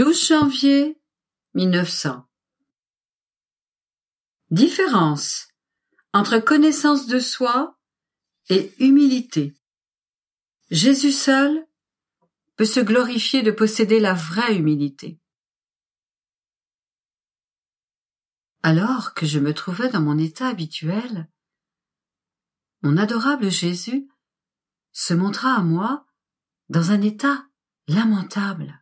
12 janvier 1900. Différence entre connaissance de soi et humilité. Jésus seul peut se glorifier de posséder la vraie humilité. Alors que je me trouvais dans mon état habituel, mon adorable Jésus se montra à moi dans un état lamentable.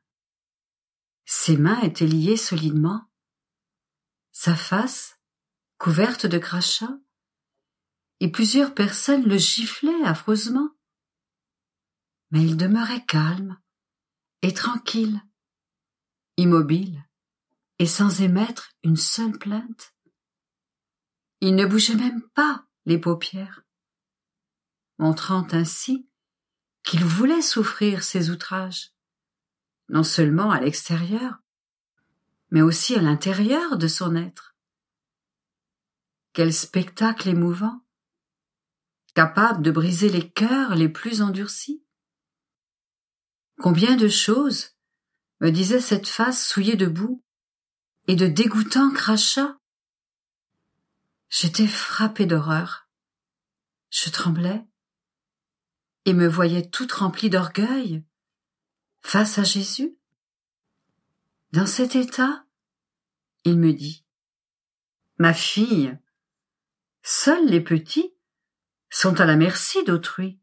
Ses mains étaient liées solidement. Sa face, couverte de crachats, et plusieurs personnes le giflaient affreusement. Mais il demeurait calme et tranquille, immobile et sans émettre une seule plainte. Il ne bougeait même pas les paupières, montrant ainsi qu'il voulait souffrir ces outrages non seulement à l'extérieur, mais aussi à l'intérieur de son être. Quel spectacle émouvant, capable de briser les cœurs les plus endurcis. Combien de choses, me disait cette face souillée de boue et de dégoûtants crachats. J'étais frappé d'horreur. Je tremblais et me voyais toute remplie d'orgueil face à Jésus Dans cet état Il me dit Ma fille, seuls les petits sont à la merci d'autrui.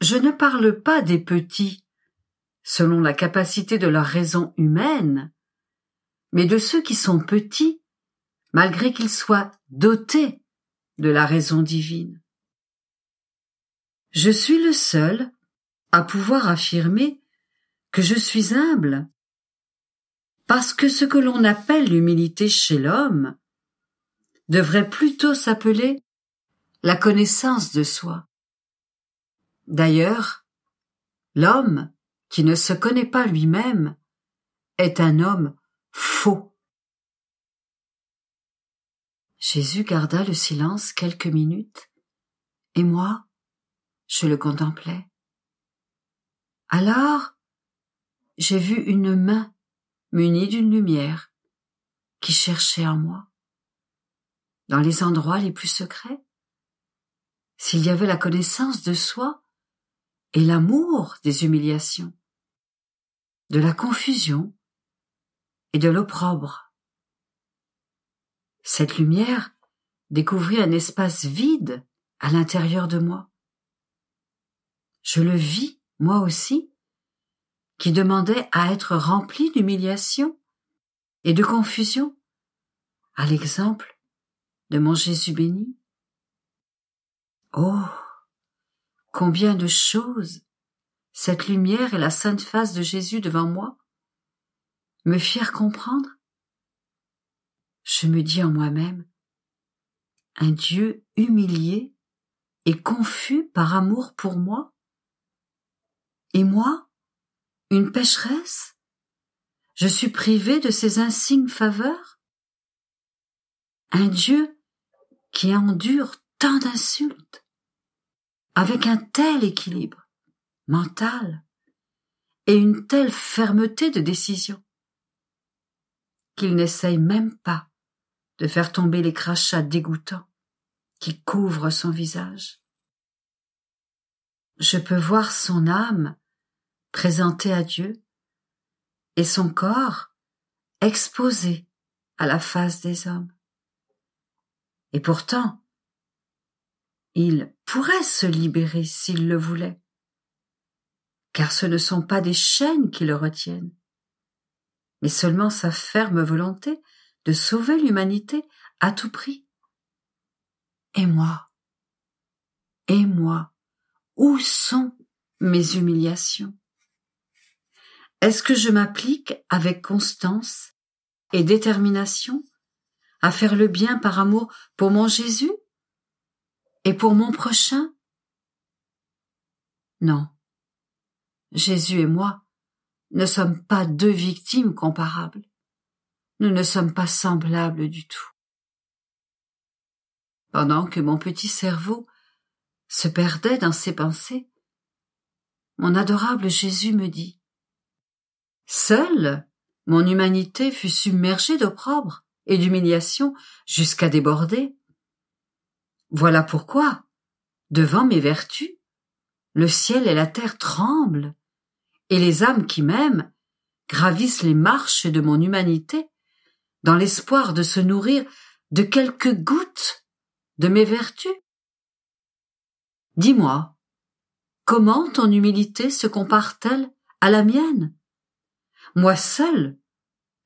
Je ne parle pas des petits, selon la capacité de leur raison humaine, mais de ceux qui sont petits, malgré qu'ils soient dotés de la raison divine. Je suis le seul à pouvoir affirmer que je suis humble. Parce que ce que l'on appelle l'humilité chez l'homme devrait plutôt s'appeler la connaissance de soi. D'ailleurs, l'homme qui ne se connaît pas lui-même est un homme faux. Jésus garda le silence quelques minutes, et moi, je le contemplais. Alors, j'ai vu une main munie d'une lumière qui cherchait en moi, dans les endroits les plus secrets. S'il y avait la connaissance de soi et l'amour des humiliations, de la confusion et de l'opprobre. Cette lumière découvrit un espace vide à l'intérieur de moi. Je le vis, moi aussi, qui demandait à être rempli d'humiliation et de confusion, à l'exemple de mon Jésus béni. Oh. Combien de choses. Cette lumière et la sainte face de Jésus devant moi me firent comprendre. Je me dis en moi-même, un Dieu humilié et confus par amour pour moi. Et moi, une pécheresse Je suis privée de ces insignes faveurs Un Dieu qui endure tant d'insultes, avec un tel équilibre mental et une telle fermeté de décision, qu'il n'essaye même pas de faire tomber les crachats dégoûtants qui couvrent son visage. Je peux voir son âme présenté à Dieu, et son corps exposé à la face des hommes. Et pourtant, il pourrait se libérer s'il le voulait, car ce ne sont pas des chaînes qui le retiennent, mais seulement sa ferme volonté de sauver l'humanité à tout prix. Et moi Et moi Où sont mes humiliations est-ce que je m'applique avec constance et détermination à faire le bien par amour pour mon Jésus et pour mon prochain Non. Jésus et moi ne sommes pas deux victimes comparables. Nous ne sommes pas semblables du tout. Pendant que mon petit cerveau se perdait dans ses pensées, mon adorable Jésus me dit Seule, mon humanité fut submergée d'opprobre et d'humiliation jusqu'à déborder. Voilà pourquoi, devant mes vertus, le ciel et la terre tremblent, et les âmes qui m'aiment gravissent les marches de mon humanité dans l'espoir de se nourrir de quelques gouttes de mes vertus. Dis-moi, comment ton humilité se compare-t-elle à la mienne moi seul,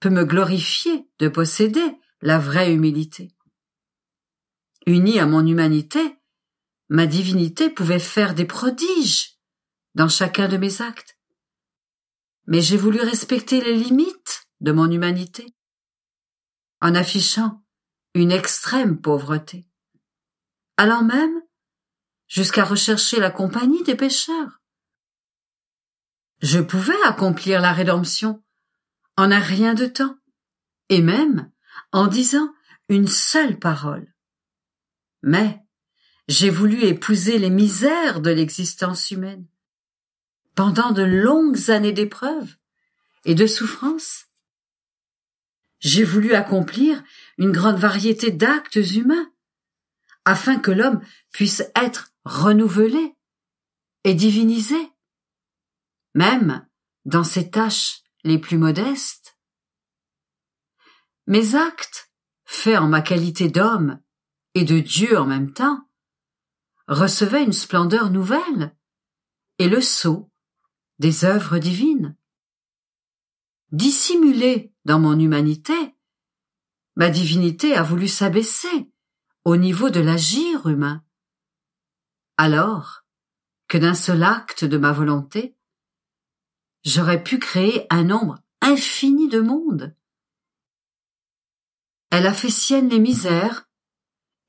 peux me glorifier de posséder la vraie humilité. Unie à mon humanité, ma divinité pouvait faire des prodiges dans chacun de mes actes. Mais j'ai voulu respecter les limites de mon humanité en affichant une extrême pauvreté, allant même jusqu'à rechercher la compagnie des pécheurs. Je pouvais accomplir la rédemption en un rien de temps, et même en disant une seule parole. Mais j'ai voulu épouser les misères de l'existence humaine pendant de longues années d'épreuves et de souffrances. J'ai voulu accomplir une grande variété d'actes humains afin que l'homme puisse être renouvelé et divinisé même dans ses tâches les plus modestes. Mes actes, faits en ma qualité d'homme et de Dieu en même temps, recevaient une splendeur nouvelle et le sceau des œuvres divines. dissimulé dans mon humanité, ma divinité a voulu s'abaisser au niveau de l'agir humain. Alors que d'un seul acte de ma volonté, j'aurais pu créer un nombre infini de mondes. Elle a fait sienne les misères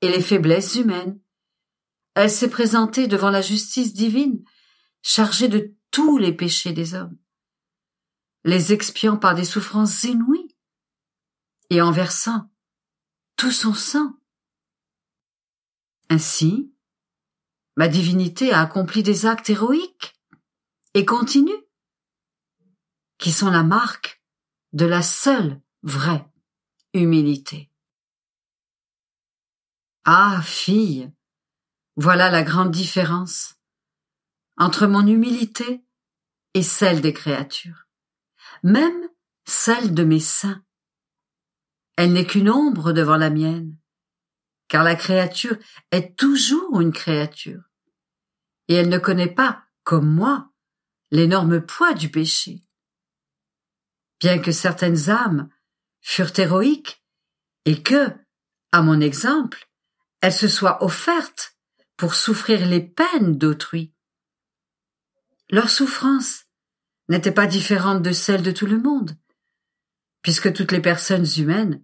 et les faiblesses humaines. Elle s'est présentée devant la justice divine, chargée de tous les péchés des hommes, les expiant par des souffrances inouïes et en versant tout son sang. Ainsi, ma divinité a accompli des actes héroïques et continue qui sont la marque de la seule vraie humilité. Ah, fille, voilà la grande différence entre mon humilité et celle des créatures, même celle de mes saints. Elle n'est qu'une ombre devant la mienne, car la créature est toujours une créature, et elle ne connaît pas, comme moi, l'énorme poids du péché bien que certaines âmes furent héroïques, et que, à mon exemple, elles se soient offertes pour souffrir les peines d'autrui. Leur souffrance n'était pas différente de celle de tout le monde, puisque toutes les personnes humaines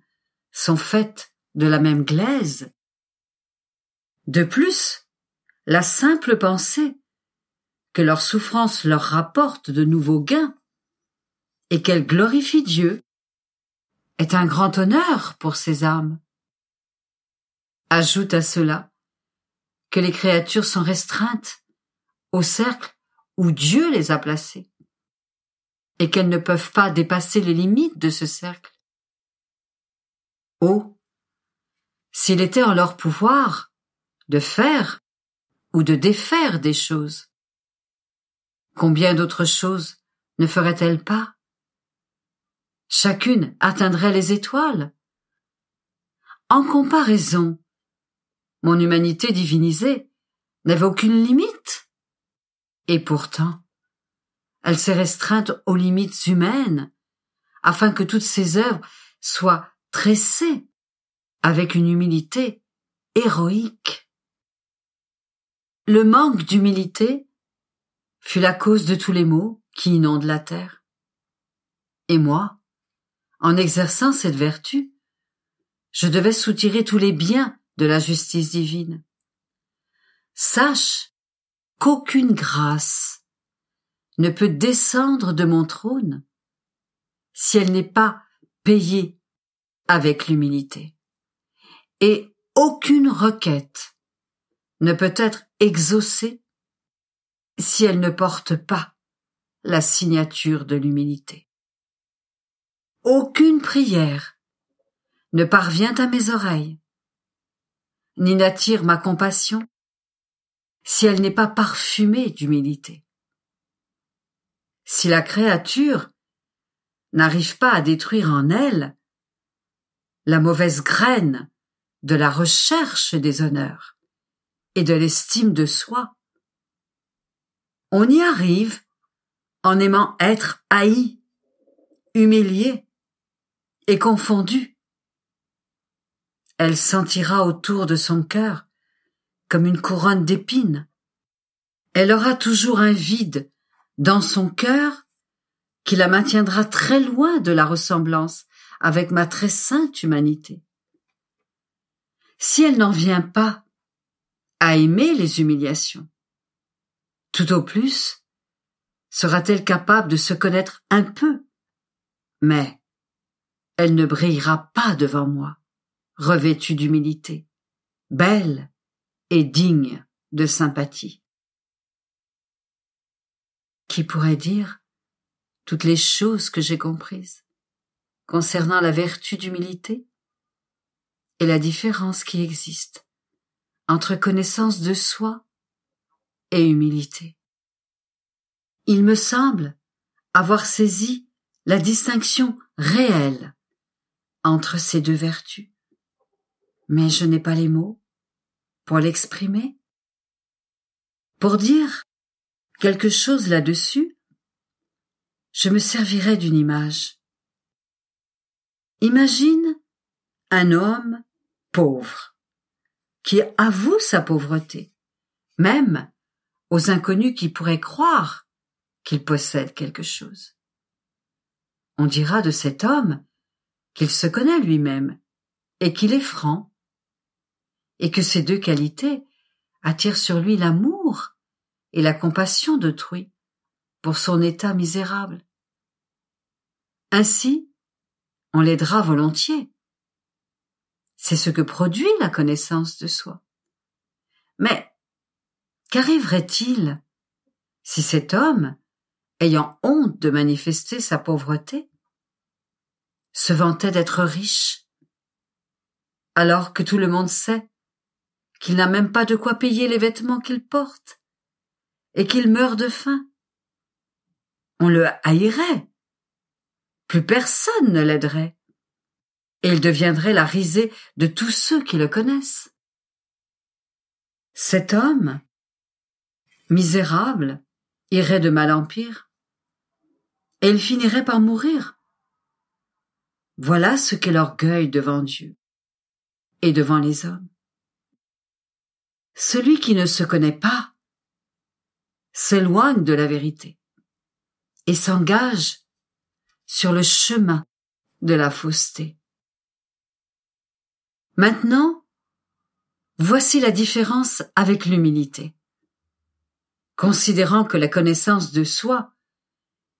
sont faites de la même glaise. De plus, la simple pensée que leur souffrance leur rapporte de nouveaux gains et qu'elle glorifie Dieu est un grand honneur pour ces âmes. Ajoute à cela que les créatures sont restreintes au cercle où Dieu les a placées et qu'elles ne peuvent pas dépasser les limites de ce cercle. Oh, s'il était en leur pouvoir de faire ou de défaire des choses, combien d'autres choses ne feraient-elles pas chacune atteindrait les étoiles. En comparaison, mon humanité divinisée n'avait aucune limite. Et pourtant, elle s'est restreinte aux limites humaines, afin que toutes ses œuvres soient tressées avec une humilité héroïque. Le manque d'humilité fut la cause de tous les maux qui inondent la terre. Et moi, en exerçant cette vertu, je devais soutirer tous les biens de la justice divine. Sache qu'aucune grâce ne peut descendre de mon trône si elle n'est pas payée avec l'humilité. Et aucune requête ne peut être exaucée si elle ne porte pas la signature de l'humilité. Aucune prière ne parvient à mes oreilles, ni n'attire ma compassion si elle n'est pas parfumée d'humilité. Si la créature n'arrive pas à détruire en elle la mauvaise graine de la recherche des honneurs et de l'estime de soi. On y arrive en aimant être haï, humilié, et confondue. Elle sentira autour de son cœur comme une couronne d'épines. Elle aura toujours un vide dans son cœur qui la maintiendra très loin de la ressemblance avec ma très sainte humanité. Si elle n'en vient pas à aimer les humiliations, tout au plus, sera-t-elle capable de se connaître un peu Mais elle ne brillera pas devant moi, revêtue d'humilité, belle et digne de sympathie. Qui pourrait dire toutes les choses que j'ai comprises concernant la vertu d'humilité et la différence qui existe entre connaissance de soi et humilité. Il me semble avoir saisi la distinction réelle entre ces deux vertus. Mais je n'ai pas les mots pour l'exprimer. Pour dire quelque chose là-dessus, je me servirai d'une image. Imagine un homme pauvre qui avoue sa pauvreté, même aux inconnus qui pourraient croire qu'il possède quelque chose. On dira de cet homme qu'il se connaît lui-même et qu'il est franc, et que ces deux qualités attirent sur lui l'amour et la compassion d'autrui pour son état misérable. Ainsi, on l'aidera volontiers. C'est ce que produit la connaissance de soi. Mais qu'arriverait-il si cet homme, ayant honte de manifester sa pauvreté, se vantait d'être riche, alors que tout le monde sait qu'il n'a même pas de quoi payer les vêtements qu'il porte, et qu'il meurt de faim. On le haïrait. Plus personne ne l'aiderait. Et il deviendrait la risée de tous ceux qui le connaissent. Cet homme, misérable, irait de mal en pire, et il finirait par mourir voilà ce qu'est l'orgueil devant Dieu et devant les hommes. Celui qui ne se connaît pas s'éloigne de la vérité et s'engage sur le chemin de la fausseté. Maintenant, voici la différence avec l'humilité. Considérant que la connaissance de soi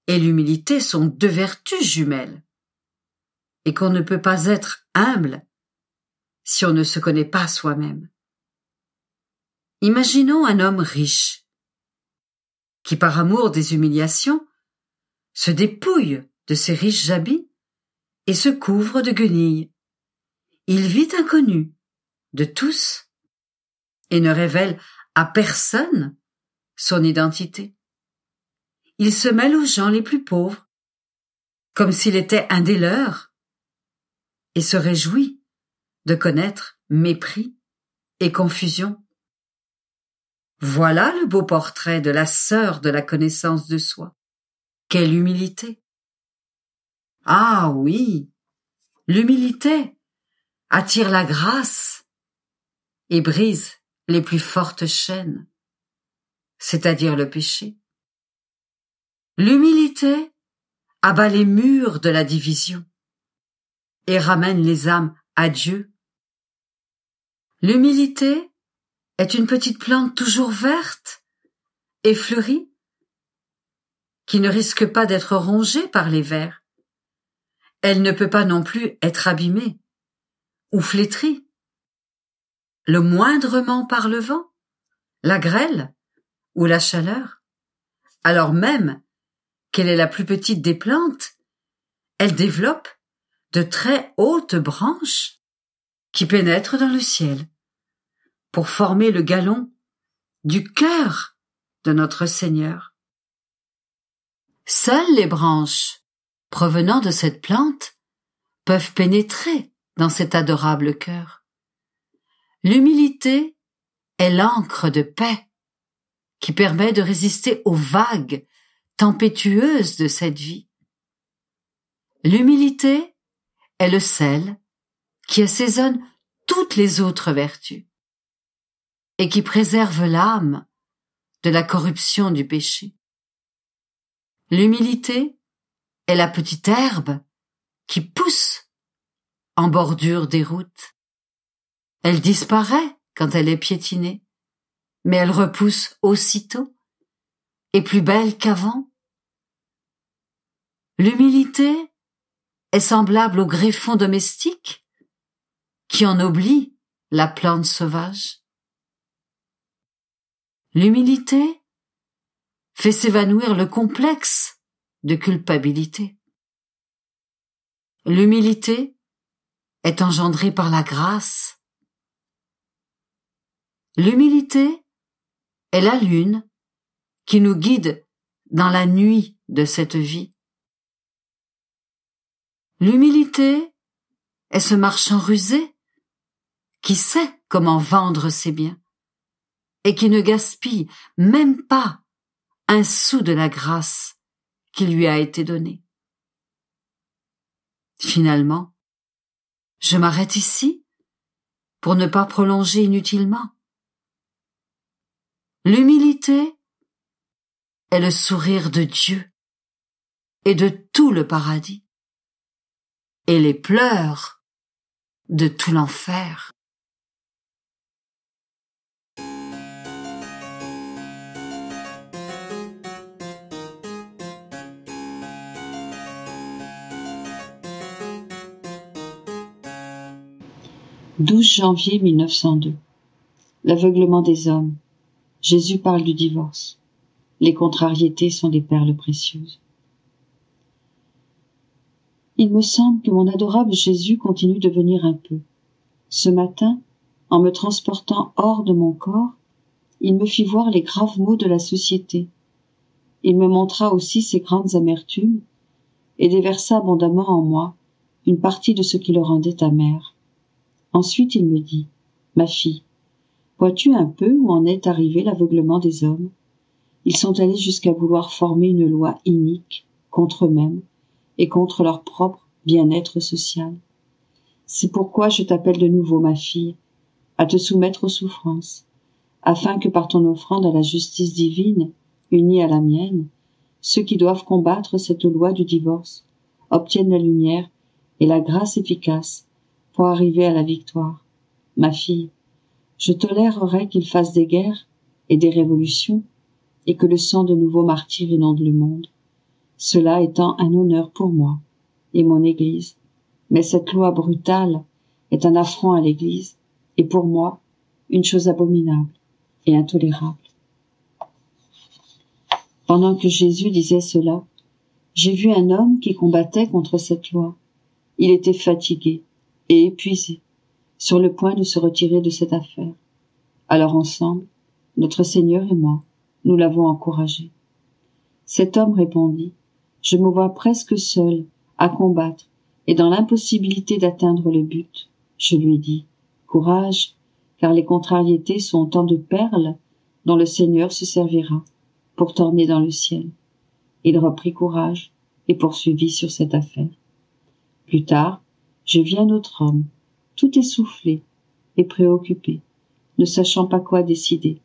et l'humilité sont deux vertus jumelles et qu'on ne peut pas être humble si on ne se connaît pas soi-même. Imaginons un homme riche qui, par amour des humiliations, se dépouille de ses riches habits et se couvre de guenilles. Il vit inconnu de tous et ne révèle à personne son identité. Il se mêle aux gens les plus pauvres, comme s'il était un des leurs, et se réjouit de connaître mépris et confusion. Voilà le beau portrait de la sœur de la connaissance de soi. Quelle humilité. Ah oui. L'humilité attire la grâce et brise les plus fortes chaînes, c'est-à-dire le péché. L'humilité abat les murs de la division et ramène les âmes à Dieu. L'humilité est une petite plante toujours verte et fleurie, qui ne risque pas d'être rongée par les vers. Elle ne peut pas non plus être abîmée ou flétrie. Le moindrement par le vent, la grêle ou la chaleur, alors même qu'elle est la plus petite des plantes, elle développe de très hautes branches qui pénètrent dans le ciel pour former le galon du cœur de notre Seigneur. Seules les branches provenant de cette plante peuvent pénétrer dans cet adorable cœur. L'humilité est l'encre de paix qui permet de résister aux vagues tempétueuses de cette vie. L'humilité est le sel qui assaisonne toutes les autres vertus et qui préserve l'âme de la corruption du péché. L'humilité est la petite herbe qui pousse en bordure des routes. Elle disparaît quand elle est piétinée, mais elle repousse aussitôt et plus belle qu'avant. L'humilité est semblable au greffon domestique qui en oublie la plante sauvage. L'humilité fait s'évanouir le complexe de culpabilité. L'humilité est engendrée par la grâce. L'humilité est la lune qui nous guide dans la nuit de cette vie. L'humilité est ce marchand rusé qui sait comment vendre ses biens et qui ne gaspille même pas un sou de la grâce qui lui a été donnée. Finalement, je m'arrête ici pour ne pas prolonger inutilement. L'humilité est le sourire de Dieu et de tout le paradis et les pleurs de tout l'enfer. « 12 janvier 1902. L'aveuglement des hommes. Jésus parle du divorce. Les contrariétés sont des perles précieuses il me semble que mon adorable jésus continue de venir un peu ce matin en me transportant hors de mon corps il me fit voir les graves maux de la société il me montra aussi ses grandes amertumes et déversa abondamment en moi une partie de ce qui le rendait amer ensuite il me dit ma fille vois-tu un peu où en est arrivé l'aveuglement des hommes ils sont allés jusqu'à vouloir former une loi inique contre eux-mêmes et contre leur propre bien-être social. C'est pourquoi je t'appelle de nouveau, ma fille, à te soumettre aux souffrances, afin que par ton offrande à la justice divine, unie à la mienne, ceux qui doivent combattre cette loi du divorce obtiennent la lumière et la grâce efficace pour arriver à la victoire. Ma fille, je tolérerai qu'ils fassent des guerres et des révolutions, et que le sang de nouveaux martyrs inonde le monde cela étant un honneur pour moi et mon église mais cette loi brutale est un affront à l'église et pour moi une chose abominable et intolérable pendant que jésus disait cela j'ai vu un homme qui combattait contre cette loi il était fatigué et épuisé sur le point de se retirer de cette affaire alors ensemble notre seigneur et moi nous l'avons encouragé cet homme répondit je me vois presque seul à combattre et dans l'impossibilité d'atteindre le but je lui dis courage car les contrariétés sont autant de perles dont le seigneur se servira pour t'orner dans le ciel il reprit courage et poursuivit sur cette affaire plus tard je vis un autre homme tout essoufflé et préoccupé ne sachant pas quoi décider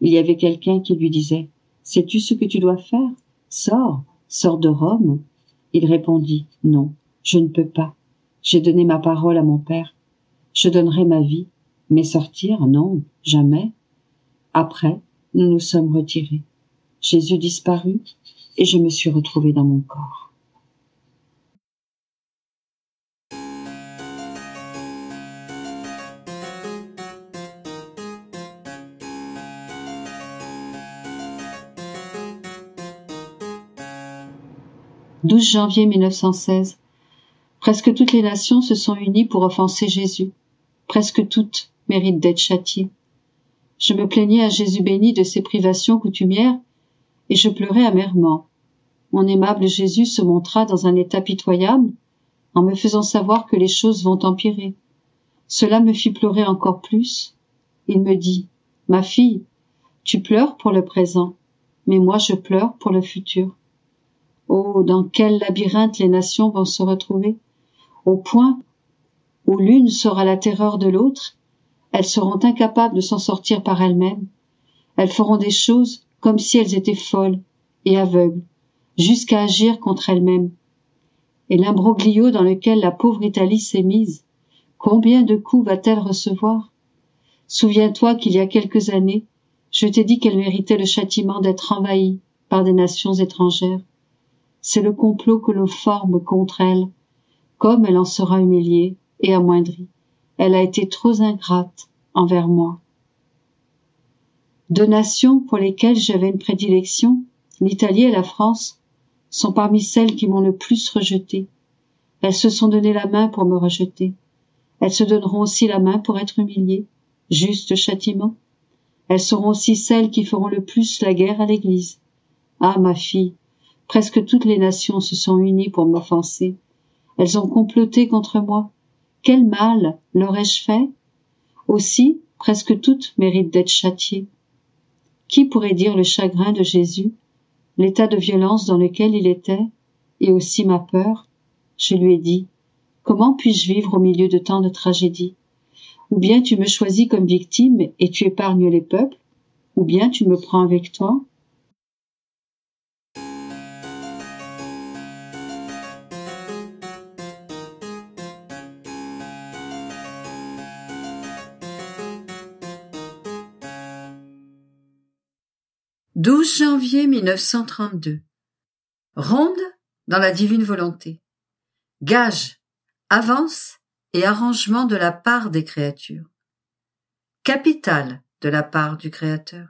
il y avait quelqu'un qui lui disait sais-tu ce que tu dois faire sors Sors de Rome Il répondit Non, je ne peux pas. J'ai donné ma parole à mon père. Je donnerai ma vie, mais sortir, non, jamais. Après, nous nous sommes retirés. Jésus disparut, et je me suis retrouvée dans mon corps. 12 janvier 1916. Presque toutes les nations se sont unies pour offenser Jésus. Presque toutes méritent d'être châtiées. Je me plaignais à Jésus béni de ses privations coutumières, et je pleurais amèrement. Mon aimable Jésus se montra dans un état pitoyable, en me faisant savoir que les choses vont empirer. Cela me fit pleurer encore plus. Il me dit, Ma fille, tu pleures pour le présent, mais moi je pleure pour le futur. Oh, dans quel labyrinthe les nations vont se retrouver, au point où l'une sera la terreur de l'autre, elles seront incapables de s'en sortir par elles-mêmes. Elles feront des choses comme si elles étaient folles et aveugles, jusqu'à agir contre elles-mêmes. Et l'imbroglio dans lequel la pauvre Italie s'est mise, combien de coups va-t-elle recevoir Souviens-toi qu'il y a quelques années, je t'ai dit qu'elle méritait le châtiment d'être envahie par des nations étrangères c'est le complot que l'on forme contre elle. Comme elle en sera humiliée et amoindrie, elle a été trop ingrate envers moi. Deux nations pour lesquelles j'avais une prédilection, l'Italie et la France, sont parmi celles qui m'ont le plus rejeté. Elles se sont donné la main pour me rejeter. Elles se donneront aussi la main pour être humiliées. Juste châtiment. Elles seront aussi celles qui feront le plus la guerre à l'Église. Ah, ma fille, Presque toutes les nations se sont unies pour m'offenser. Elles ont comploté contre moi. Quel mal leur ai-je fait Aussi, presque toutes méritent d'être châtiées. Qui pourrait dire le chagrin de Jésus, l'état de violence dans lequel il était, et aussi ma peur Je lui ai dit, Comment puis-je vivre au milieu de tant de tragédies Ou bien tu me choisis comme victime et tu épargnes les peuples, ou bien tu me prends avec toi 12 janvier 1932. Ronde dans la divine volonté. Gage, avance et arrangement de la part des créatures. Capital de la part du Créateur.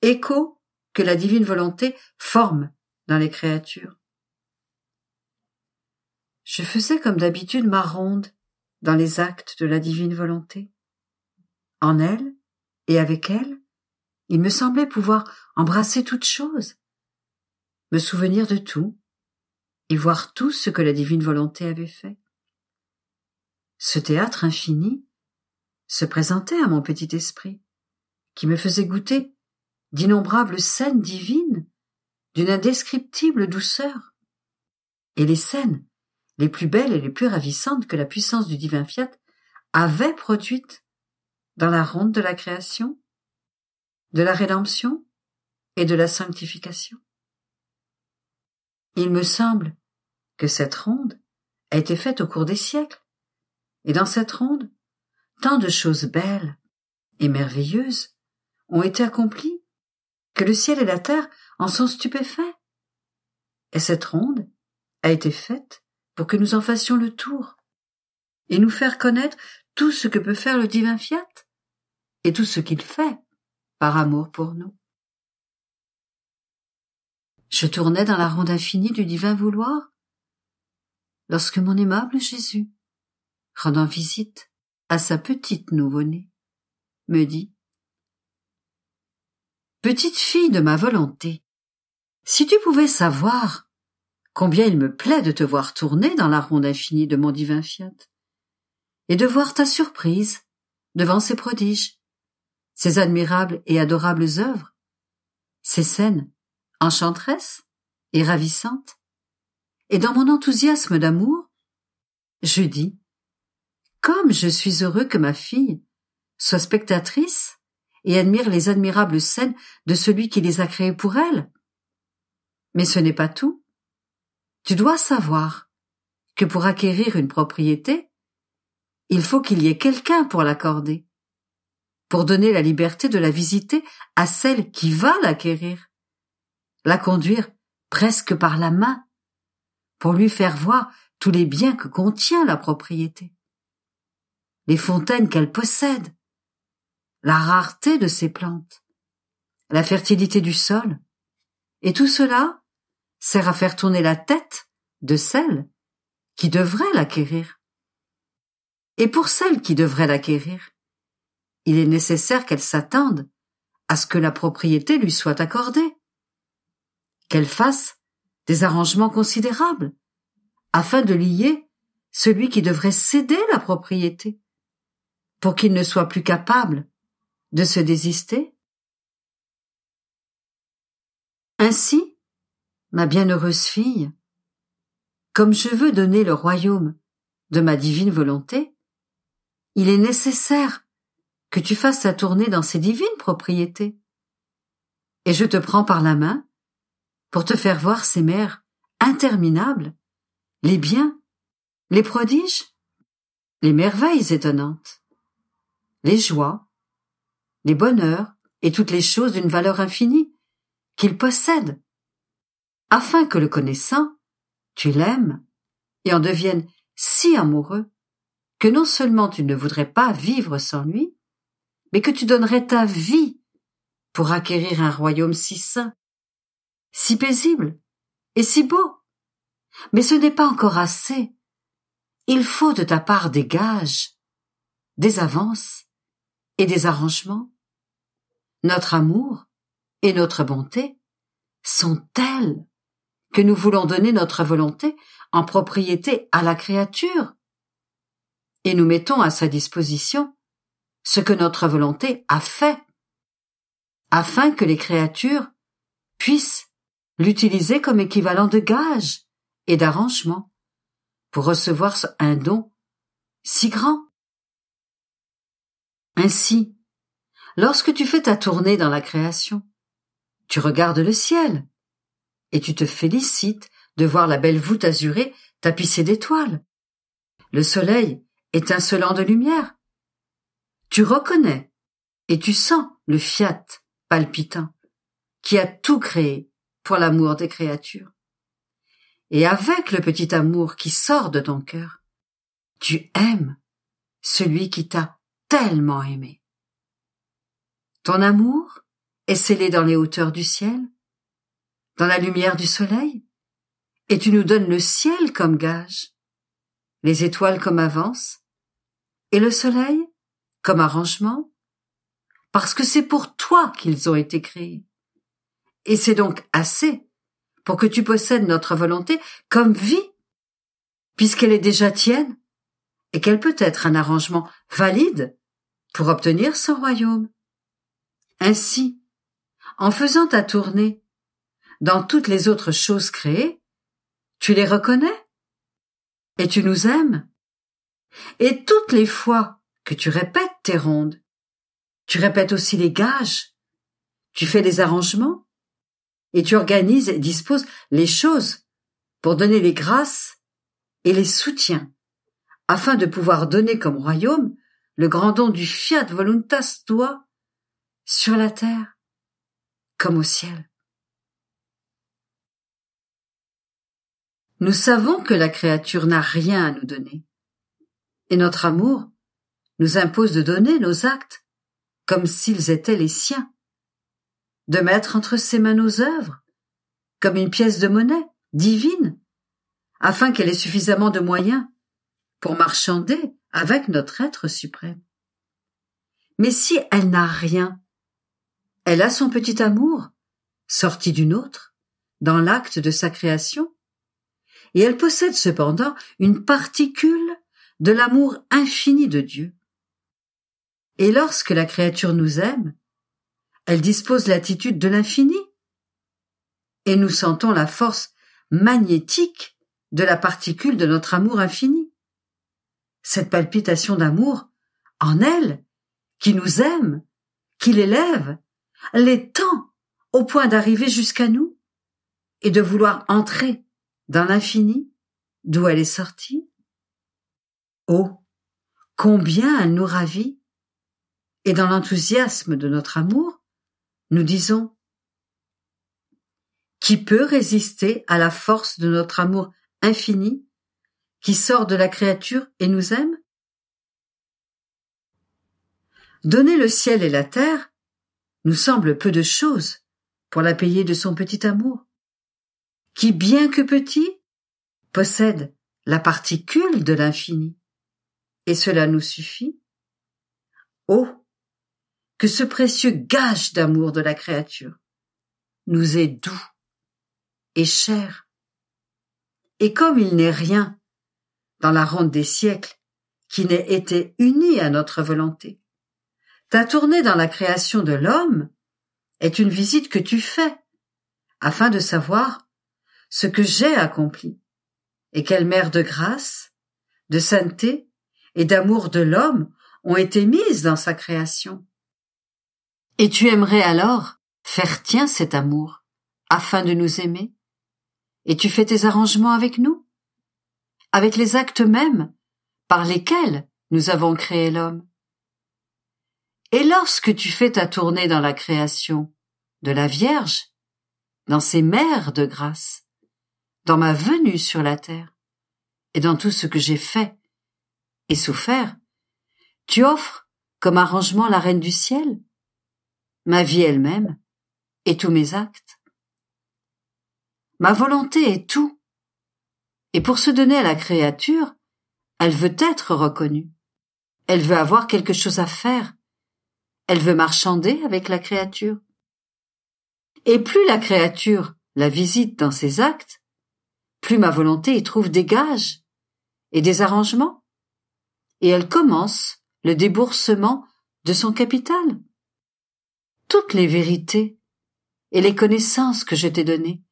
Écho que la divine volonté forme dans les créatures. Je faisais comme d'habitude ma ronde dans les actes de la divine volonté. En elle et avec elle, il me semblait pouvoir embrasser toute chose, me souvenir de tout, et voir tout ce que la divine volonté avait fait. Ce théâtre infini se présentait à mon petit esprit, qui me faisait goûter d'innombrables scènes divines d'une indescriptible douceur. Et les scènes, les plus belles et les plus ravissantes que la puissance du divin fiat avait produites dans la ronde de la création, de la rédemption, et de la sanctification. Il me semble que cette ronde a été faite au cours des siècles, et dans cette ronde, tant de choses belles et merveilleuses ont été accomplies que le ciel et la terre en sont stupéfaits. Et cette ronde a été faite pour que nous en fassions le tour et nous faire connaître tout ce que peut faire le divin fiat et tout ce qu'il fait par amour pour nous. Je tournais dans la ronde infinie du divin vouloir, lorsque mon aimable Jésus, rendant visite à sa petite nouveau-née, me dit Petite fille de ma volonté, si tu pouvais savoir combien il me plaît de te voir tourner dans la ronde infinie de mon divin fiat, et de voir ta surprise devant ces prodiges, ces admirables et adorables œuvres, ces scènes enchanteresse et ravissante. Et dans mon enthousiasme d'amour, je dis Comme je suis heureux que ma fille soit spectatrice et admire les admirables scènes de celui qui les a créées pour elle. Mais ce n'est pas tout. Tu dois savoir que pour acquérir une propriété, il faut qu'il y ait quelqu'un pour l'accorder, pour donner la liberté de la visiter à celle qui va l'acquérir la conduire presque par la main, pour lui faire voir tous les biens que contient la propriété, les fontaines qu'elle possède, la rareté de ses plantes, la fertilité du sol, et tout cela sert à faire tourner la tête de celle qui devrait l'acquérir. Et pour celle qui devrait l'acquérir, il est nécessaire qu'elle s'attende à ce que la propriété lui soit accordée, qu'elle fasse des arrangements considérables, afin de lier celui qui devrait céder la propriété, pour qu'il ne soit plus capable de se désister. Ainsi, ma bienheureuse fille, comme je veux donner le royaume de ma divine volonté, il est nécessaire que tu fasses ta tournée dans ces divines propriétés. Et je te prends par la main pour te faire voir ces mers interminables, les biens, les prodiges, les merveilles étonnantes, les joies, les bonheurs et toutes les choses d'une valeur infinie qu'il possède, afin que le connaissant, tu l'aimes et en deviennes si amoureux que non seulement tu ne voudrais pas vivre sans lui, mais que tu donnerais ta vie pour acquérir un royaume si saint si paisible et si beau. Mais ce n'est pas encore assez. Il faut de ta part des gages, des avances et des arrangements. Notre amour et notre bonté sont tels que nous voulons donner notre volonté en propriété à la créature, et nous mettons à sa disposition ce que notre volonté a fait, afin que les créatures puissent l'utiliser comme équivalent de gage et d'arrangement pour recevoir un don si grand. Ainsi, lorsque tu fais ta tournée dans la création, tu regardes le ciel et tu te félicites de voir la belle voûte azurée tapissée d'étoiles, le soleil étincelant de lumière. Tu reconnais et tu sens le fiat palpitant qui a tout créé l'amour des créatures. Et avec le petit amour qui sort de ton cœur, tu aimes celui qui t'a tellement aimé. Ton amour est scellé dans les hauteurs du ciel, dans la lumière du soleil, et tu nous donnes le ciel comme gage, les étoiles comme avance, et le soleil comme arrangement, parce que c'est pour toi qu'ils ont été créés. Et c'est donc assez pour que tu possèdes notre volonté comme vie, puisqu'elle est déjà tienne, et qu'elle peut être un arrangement valide pour obtenir son royaume. Ainsi, en faisant ta tournée dans toutes les autres choses créées, tu les reconnais et tu nous aimes. Et toutes les fois que tu répètes tes rondes, tu répètes aussi les gages, tu fais les arrangements, et tu organises et disposes les choses pour donner les grâces et les soutiens, afin de pouvoir donner comme royaume le grand don du fiat voluntas Toi sur la terre comme au ciel. Nous savons que la créature n'a rien à nous donner, et notre amour nous impose de donner nos actes comme s'ils étaient les siens de mettre entre ses mains nos œuvres, comme une pièce de monnaie divine, afin qu'elle ait suffisamment de moyens pour marchander avec notre être suprême. Mais si elle n'a rien, elle a son petit amour, sorti d'une autre, dans l'acte de sa création, et elle possède cependant une particule de l'amour infini de Dieu. Et lorsque la créature nous aime, elle dispose l'attitude de l'infini. Et nous sentons la force magnétique de la particule de notre amour infini. Cette palpitation d'amour, en elle, qui nous aime, qui l'élève, l'étend au point d'arriver jusqu'à nous et de vouloir entrer dans l'infini d'où elle est sortie. Oh, combien elle nous ravit, et dans l'enthousiasme de notre amour, nous disons Qui peut résister à la force de notre amour infini qui sort de la créature et nous aime Donner le ciel et la terre nous semble peu de choses pour la payer de son petit amour, qui, bien que petit, possède la particule de l'infini. Et cela nous suffit que ce précieux gage d'amour de la créature nous est doux et cher. Et comme il n'est rien dans la ronde des siècles qui n'ait été uni à notre volonté, ta tournée dans la création de l'homme est une visite que tu fais afin de savoir ce que j'ai accompli et quelle mère de grâce, de sainteté et d'amour de l'homme ont été mises dans sa création. Et tu aimerais alors faire tien cet amour, afin de nous aimer? Et tu fais tes arrangements avec nous? Avec les actes mêmes, par lesquels nous avons créé l'homme? Et lorsque tu fais ta tournée dans la création, de la Vierge, dans ses mers de grâce, dans ma venue sur la terre, et dans tout ce que j'ai fait et souffert, tu offres comme arrangement la reine du ciel, ma vie elle-même et tous mes actes. Ma volonté est tout. Et pour se donner à la créature, elle veut être reconnue. Elle veut avoir quelque chose à faire. Elle veut marchander avec la créature. Et plus la créature la visite dans ses actes, plus ma volonté y trouve des gages et des arrangements. Et elle commence le déboursement de son capital toutes les vérités et les connaissances que je t'ai données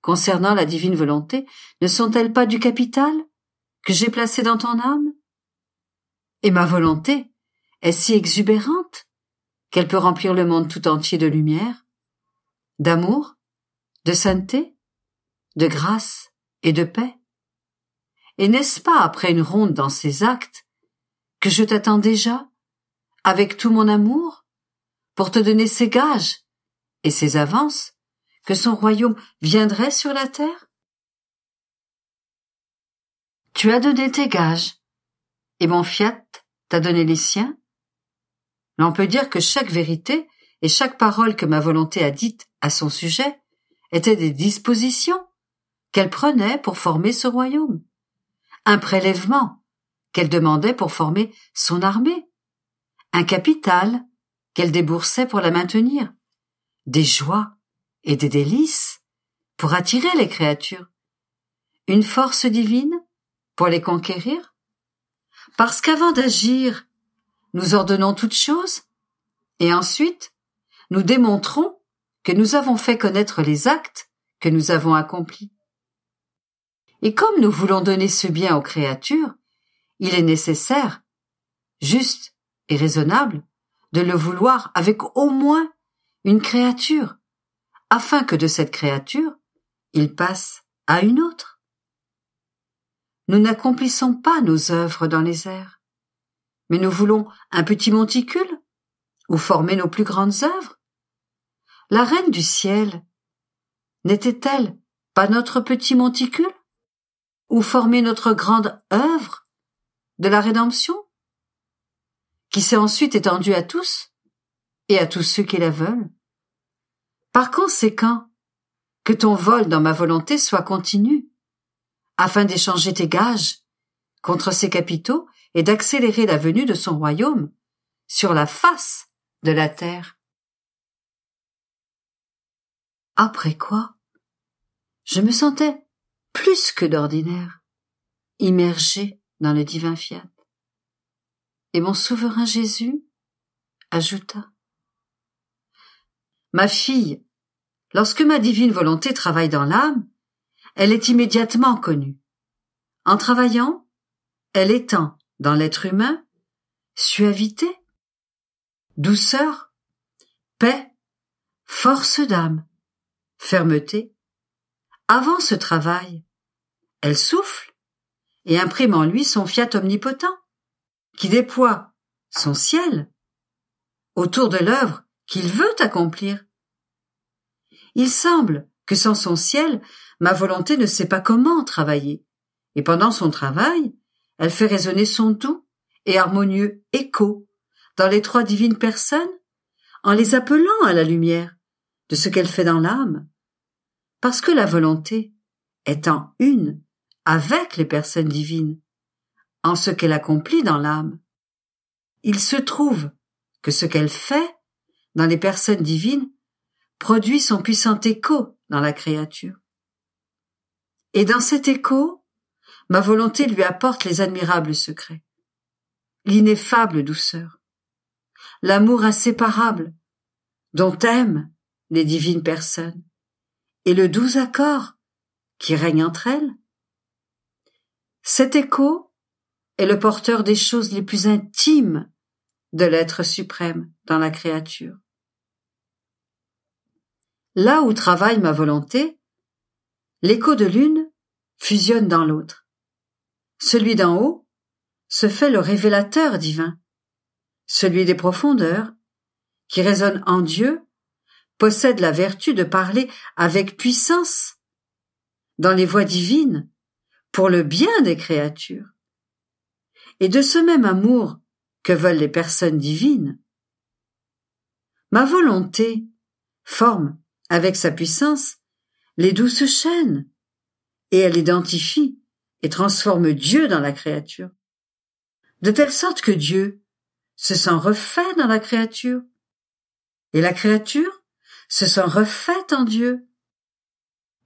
concernant la divine volonté ne sont-elles pas du capital que j'ai placé dans ton âme Et ma volonté est si exubérante qu'elle peut remplir le monde tout entier de lumière, d'amour, de sainteté, de grâce et de paix. Et n'est-ce pas après une ronde dans ces actes que je t'attends déjà, avec tout mon amour, pour te donner ses gages et ses avances, que son royaume viendrait sur la terre? Tu as donné tes gages, et mon fiat t'a donné les siens? L'on peut dire que chaque vérité et chaque parole que ma volonté a dite à son sujet étaient des dispositions qu'elle prenait pour former ce royaume, un prélèvement qu'elle demandait pour former son armée, un capital qu'elle déboursait pour la maintenir, des joies et des délices pour attirer les créatures, une force divine pour les conquérir, parce qu'avant d'agir, nous ordonnons toutes choses, et ensuite, nous démontrons que nous avons fait connaître les actes que nous avons accomplis. Et comme nous voulons donner ce bien aux créatures, il est nécessaire, juste et raisonnable, de le vouloir avec au moins une créature, afin que de cette créature, il passe à une autre. Nous n'accomplissons pas nos œuvres dans les airs, mais nous voulons un petit monticule, ou former nos plus grandes œuvres. La reine du ciel n'était-elle pas notre petit monticule, ou former notre grande œuvre de la rédemption? qui s'est ensuite étendue à tous et à tous ceux qui la veulent. Par conséquent, que ton vol dans ma volonté soit continu, afin d'échanger tes gages contre ses capitaux et d'accélérer la venue de son royaume sur la face de la terre. Après quoi, je me sentais plus que d'ordinaire, immergé dans le divin fiat. Et mon souverain Jésus ajouta. Ma fille, lorsque ma divine volonté travaille dans l'âme, elle est immédiatement connue. En travaillant, elle étend dans l'être humain suavité, douceur, paix, force d'âme, fermeté. Avant ce travail, elle souffle et imprime en lui son fiat omnipotent qui déploie son ciel autour de l'œuvre qu'il veut accomplir. Il semble que sans son ciel, ma volonté ne sait pas comment travailler, et pendant son travail, elle fait résonner son doux et harmonieux écho dans les trois divines personnes, en les appelant à la lumière de ce qu'elle fait dans l'âme, parce que la volonté est en une avec les personnes divines, en ce qu'elle accomplit dans l'âme. Il se trouve que ce qu'elle fait dans les personnes divines produit son puissant écho dans la créature. Et dans cet écho, ma volonté lui apporte les admirables secrets, l'ineffable douceur, l'amour inséparable dont aiment les divines personnes, et le doux accord qui règne entre elles. Cet écho est le porteur des choses les plus intimes de l'être suprême dans la créature. Là où travaille ma volonté, l'écho de l'une fusionne dans l'autre. Celui d'en haut se fait le révélateur divin. Celui des profondeurs, qui résonne en Dieu, possède la vertu de parler avec puissance dans les voies divines pour le bien des créatures et de ce même amour que veulent les personnes divines. Ma volonté forme, avec sa puissance, les douces chaînes, et elle identifie et transforme Dieu dans la créature, de telle sorte que Dieu se sent refait dans la créature, et la créature se sent refaite en Dieu.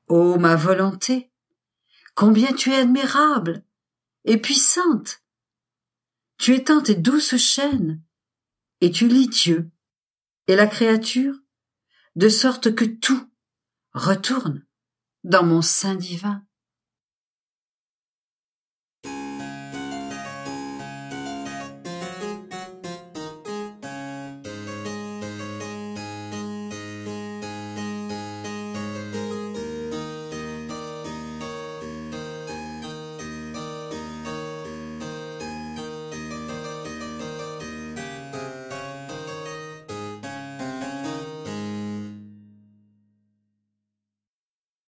Ô oh, ma volonté, combien tu es admirable et puissante tu étends tes douces chaînes, et tu lis Dieu et la créature, de sorte que tout retourne dans mon sein divin.